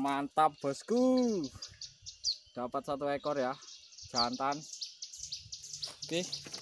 mantap bosku dapat satu ekor ya jantan oke okay.